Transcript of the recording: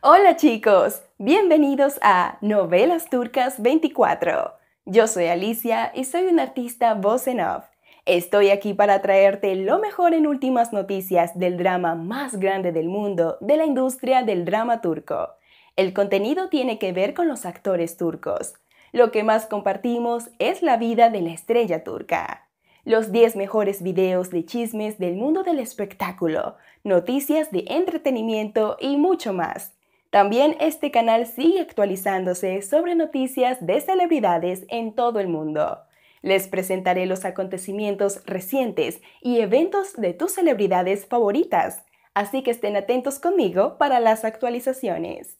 Hola chicos, bienvenidos a Novelas Turcas 24. Yo soy Alicia y soy una artista voz en off. Estoy aquí para traerte lo mejor en últimas noticias del drama más grande del mundo, de la industria del drama turco. El contenido tiene que ver con los actores turcos. Lo que más compartimos es la vida de la estrella turca los 10 mejores videos de chismes del mundo del espectáculo, noticias de entretenimiento y mucho más. También este canal sigue actualizándose sobre noticias de celebridades en todo el mundo. Les presentaré los acontecimientos recientes y eventos de tus celebridades favoritas, así que estén atentos conmigo para las actualizaciones.